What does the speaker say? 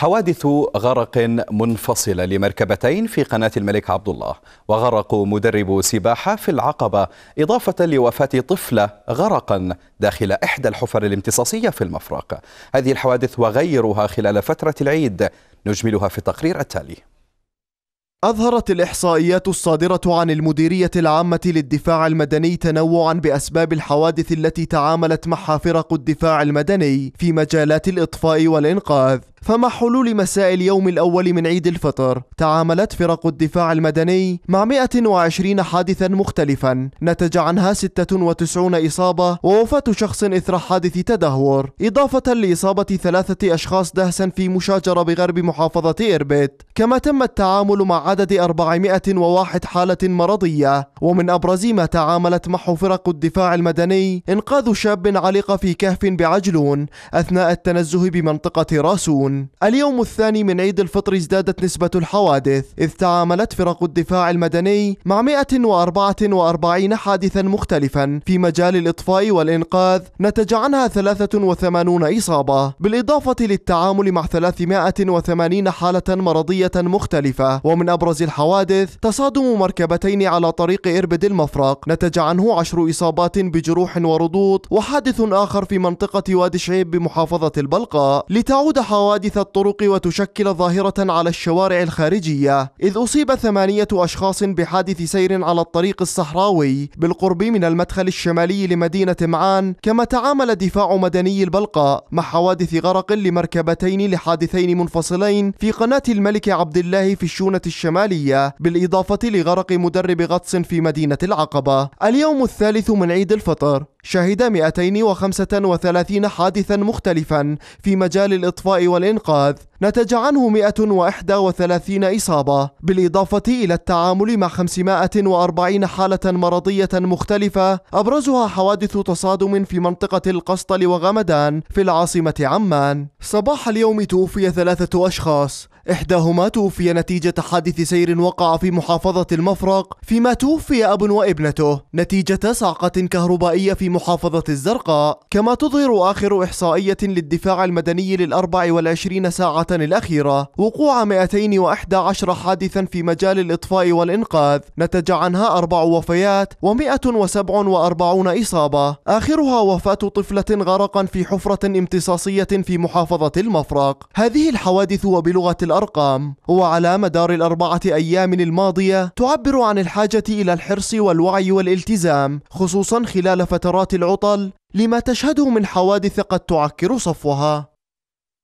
حوادث غرق منفصلة لمركبتين في قناة الملك عبد الله وغرق مدرب سباحة في العقبة إضافة لوفاة طفلة غرقا داخل إحدى الحفر الامتصاصية في المفرق هذه الحوادث وغيرها خلال فترة العيد نجملها في التقرير التالي أظهرت الإحصائيات الصادرة عن المديرية العامة للدفاع المدني تنوعا بأسباب الحوادث التي تعاملت معها فرق الدفاع المدني في مجالات الإطفاء والإنقاذ فمع حلول مساء اليوم الأول من عيد الفطر تعاملت فرق الدفاع المدني مع 120 حادثا مختلفا نتج عنها 96 إصابة ووفاة شخص إثر حادث تدهور إضافة لإصابة ثلاثة أشخاص دهسا في مشاجرة بغرب محافظة إربد كما تم التعامل مع عدد 401 حالة مرضية ومن أبرز ما تعاملت معه فرق الدفاع المدني إنقاذ شاب علق في كهف بعجلون أثناء التنزه بمنطقة راسون يعانون اليوم الثاني من عيد الفطر ازدادت نسبة الحوادث إذ تعاملت فرق الدفاع المدني مع 144 حادثا مختلفا في مجال الإطفاء والإنقاذ نتج عنها 83 إصابة بالإضافة للتعامل مع 380 حالة مرضية مختلفة ومن أبرز الحوادث تصادم مركبتين على طريق إربد المفرق نتج عنه عشر إصابات بجروح ورضوط وحادث آخر في منطقة وادي شعيب بمحافظة البلقاء لتعود حوادث حوادث الطرق وتشكل ظاهرة على الشوارع الخارجية إذ أصيب ثمانية أشخاص بحادث سير على الطريق الصحراوي بالقرب من المدخل الشمالي لمدينة معان كما تعامل دفاع مدني البلقاء مع حوادث غرق لمركبتين لحادثين منفصلين في قناة الملك عبد الله في الشونة الشمالية بالإضافة لغرق مدرب غطس في مدينة العقبة اليوم الثالث من عيد الفطر شهد 235 حادثا مختلفا في مجال الإطفاء والإنقاذ نتج عنه 131 إصابة بالإضافة إلى التعامل مع 540 حالة مرضية مختلفة أبرزها حوادث تصادم في منطقة القسطل وغمدان في العاصمة عمان صباح اليوم توفي ثلاثة أشخاص إحداهما توفي نتيجة حادث سير وقع في محافظة المفرق فيما توفي أب وابنته نتيجة صعقة كهربائية في محافظة الزرقاء كما تظهر آخر إحصائية للدفاع المدني للأربع والعشرين ساعة الأخيرة وقوع 211 حادثا في مجال الإطفاء والإنقاذ نتج عنها أربع وفيات و147 إصابة آخرها وفاة طفلة غرقا في حفرة امتصاصية في محافظة المفرق هذه الحوادث وبلغة الأرض الأرقام وعلى مدار الأربعة أيام الماضية تعبر عن الحاجة إلى الحرص والوعي والالتزام خصوصا خلال فترات العطل لما تشهده من حوادث قد تعكر صفوها